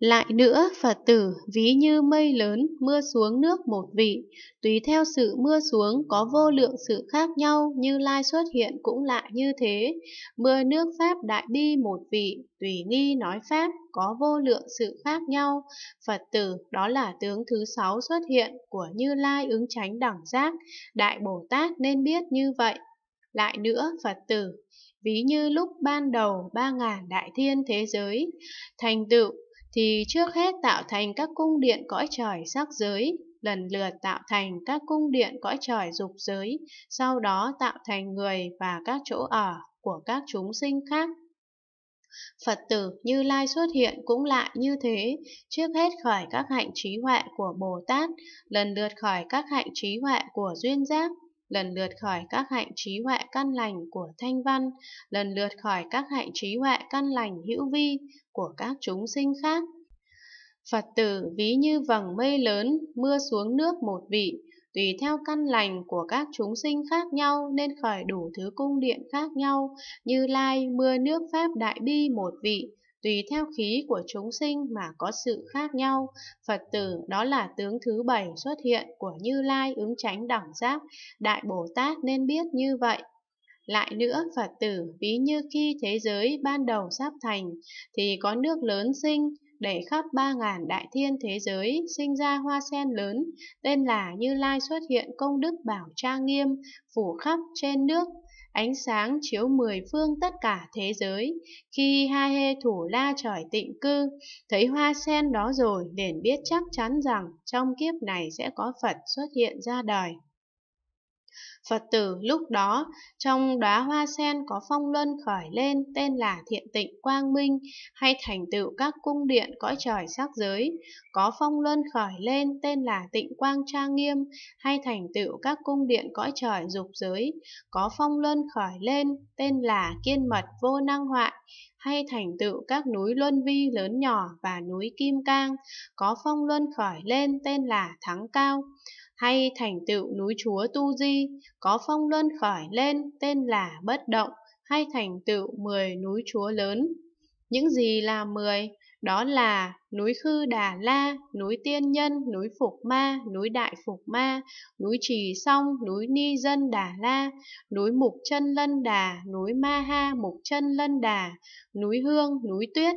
Lại nữa, Phật tử ví như mây lớn mưa xuống nước một vị, tùy theo sự mưa xuống có vô lượng sự khác nhau, Như Lai xuất hiện cũng lạ như thế. Mưa nước Pháp đại bi một vị, tùy nghi nói Pháp có vô lượng sự khác nhau. Phật tử đó là tướng thứ sáu xuất hiện của Như Lai ứng tránh đẳng giác, Đại Bồ Tát nên biết như vậy. Lại nữa, Phật tử ví như lúc ban đầu ba ngàn đại thiên thế giới, thành tựu thì trước hết tạo thành các cung điện cõi trời sắc giới, lần lượt tạo thành các cung điện cõi trời dục giới, sau đó tạo thành người và các chỗ ở của các chúng sinh khác. Phật tử Như Lai xuất hiện cũng lại như thế, trước hết khỏi các hạnh trí huệ của Bồ Tát, lần lượt khỏi các hạnh trí huệ của Duyên Giác, lần lượt khỏi các hạnh trí huệ căn lành của thanh văn, lần lượt khỏi các hạnh trí huệ căn lành hữu vi của các chúng sinh khác. Phật tử ví như vầng mây lớn, mưa xuống nước một vị, tùy theo căn lành của các chúng sinh khác nhau nên khỏi đủ thứ cung điện khác nhau, như lai mưa nước pháp đại bi một vị, tùy theo khí của chúng sinh mà có sự khác nhau. Phật tử đó là tướng thứ bảy xuất hiện của Như Lai ứng tránh đẳng giác, Đại Bồ Tát nên biết như vậy. Lại nữa, Phật tử ví như khi thế giới ban đầu sắp thành, thì có nước lớn sinh, để khắp ba ngàn đại thiên thế giới sinh ra hoa sen lớn, tên là Như Lai xuất hiện công đức bảo trang nghiêm, phủ khắp trên nước, ánh sáng chiếu mười phương tất cả thế giới. Khi hai Hê Thủ La trời tịnh cư, thấy hoa sen đó rồi liền biết chắc chắn rằng trong kiếp này sẽ có Phật xuất hiện ra đời. Phật tử lúc đó, trong đóa hoa sen có phong luân khởi lên tên là thiện tịnh quang minh hay thành tựu các cung điện cõi trời sắc giới, có phong luân khởi lên tên là tịnh quang trang nghiêm hay thành tựu các cung điện cõi trời dục giới, có phong luân khởi lên tên là kiên mật vô năng hoại hay thành tựu các núi luân vi lớn nhỏ và núi kim cang, có phong luân khởi lên tên là thắng cao hay thành tựu núi chúa tu di, có phong luân khởi lên tên là bất động, hay thành tựu mười núi chúa lớn. Những gì là mười? Đó là núi Khư Đà La, núi Tiên Nhân, núi Phục Ma, núi Đại Phục Ma, núi Trì Song, núi Ni Dân Đà La, núi Mục Chân Lân Đà, núi Ma Ha Mục Chân Lân Đà, núi Hương, núi Tuyết,